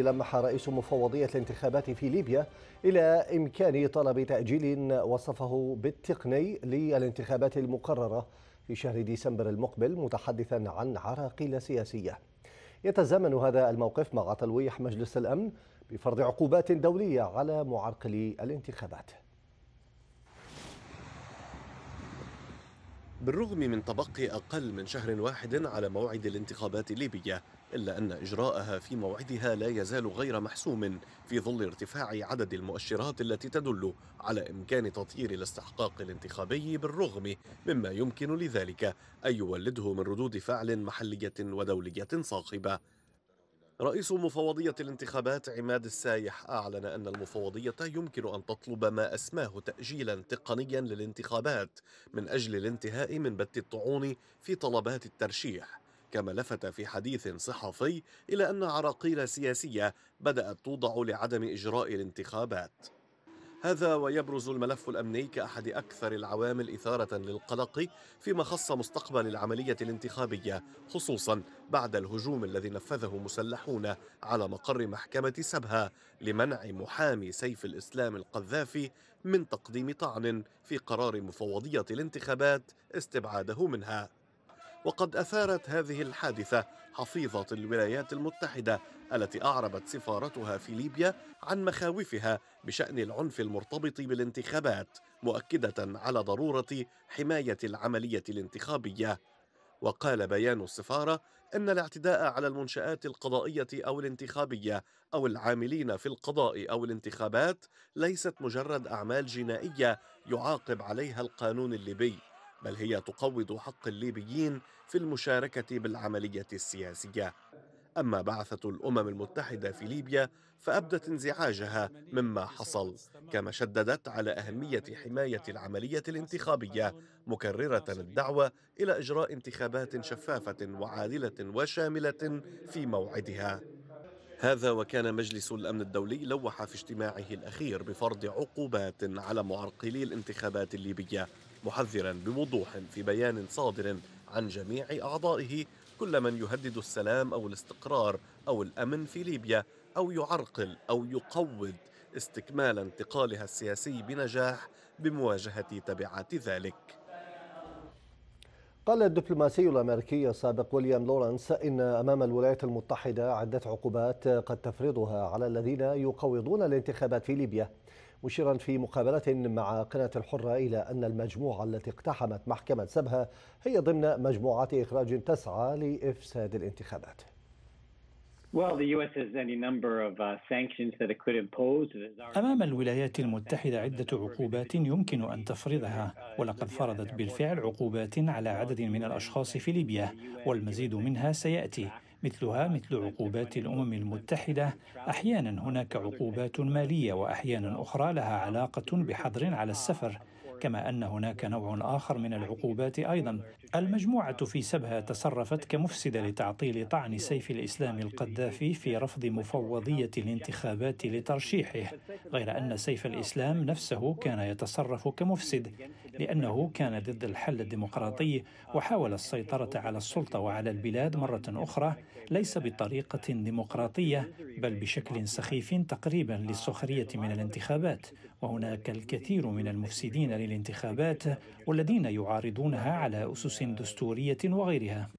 لمح رئيس مفوضية الانتخابات في ليبيا إلى إمكان طلب تأجيل وصفه بالتقني للانتخابات المقررة في شهر ديسمبر المقبل متحدثا عن عراقيل سياسية يتزامن هذا الموقف مع تلويح مجلس الأمن بفرض عقوبات دولية على معرقلي الانتخابات بالرغم من تبقي أقل من شهر واحد على موعد الانتخابات الليبية إلا أن إجراءها في موعدها لا يزال غير محسوم في ظل ارتفاع عدد المؤشرات التي تدل على إمكان تطهير الاستحقاق الانتخابي بالرغم مما يمكن لذلك أن يولده من ردود فعل محلية ودولية صاخبة رئيس مفوضية الانتخابات عماد السايح أعلن أن المفوضية يمكن أن تطلب ما أسماه تأجيلا تقنيا للانتخابات من أجل الانتهاء من بت الطعون في طلبات الترشيح كما لفت في حديث صحفي إلى أن عراقيل سياسية بدأت توضع لعدم إجراء الانتخابات هذا ويبرز الملف الامني كاحد اكثر العوامل اثاره للقلق فيما خص مستقبل العمليه الانتخابيه خصوصا بعد الهجوم الذي نفذه مسلحون على مقر محكمه سبها لمنع محامي سيف الاسلام القذافي من تقديم طعن في قرار مفوضيه الانتخابات استبعاده منها وقد أثارت هذه الحادثة حفيظة الولايات المتحدة التي أعربت سفارتها في ليبيا عن مخاوفها بشأن العنف المرتبط بالانتخابات مؤكدة على ضرورة حماية العملية الانتخابية وقال بيان السفارة أن الاعتداء على المنشآت القضائية أو الانتخابية أو العاملين في القضاء أو الانتخابات ليست مجرد أعمال جنائية يعاقب عليها القانون الليبي بل هي تقوض حق الليبيين في المشاركة بالعملية السياسية أما بعثة الأمم المتحدة في ليبيا فأبدت انزعاجها مما حصل كما شددت على أهمية حماية العملية الانتخابية مكررة الدعوة إلى إجراء انتخابات شفافة وعادلة وشاملة في موعدها هذا وكان مجلس الأمن الدولي لوح في اجتماعه الأخير بفرض عقوبات على معرقلي الانتخابات الليبية محذرا بوضوح في بيان صادر عن جميع أعضائه كل من يهدد السلام أو الاستقرار أو الأمن في ليبيا أو يعرقل أو يقوض استكمال انتقالها السياسي بنجاح بمواجهة تبعات ذلك قال الدبلوماسي الأمريكي السابق ويليام لورنس إن أمام الولايات المتحدة عدة عقوبات قد تفرضها على الذين يقوضون الانتخابات في ليبيا مشيرا في مقابلة مع قناة الحرة إلى أن المجموعة التي اقتحمت محكمة سبها هي ضمن مجموعات إخراج تسعى لإفساد الانتخابات uh, أمام الولايات المتحدة عدة عقوبات يمكن أن تفرضها ولقد فرضت بالفعل عقوبات على عدد من الأشخاص في ليبيا والمزيد منها سيأتي مثلها مثل عقوبات الامم المتحده احيانا هناك عقوبات ماليه واحيانا اخرى لها علاقه بحظر على السفر كما أن هناك نوع آخر من العقوبات أيضا المجموعة في سبها تصرفت كمفسدة لتعطيل طعن سيف الإسلام القذافي في رفض مفوضية الانتخابات لترشيحه غير أن سيف الإسلام نفسه كان يتصرف كمفسد لأنه كان ضد الحل الديمقراطي وحاول السيطرة على السلطة وعلى البلاد مرة أخرى ليس بطريقة ديمقراطية بل بشكل سخيف تقريبا للسخرية من الانتخابات وهناك الكثير من المفسدين الانتخابات والذين يعارضونها على أسس دستورية وغيرها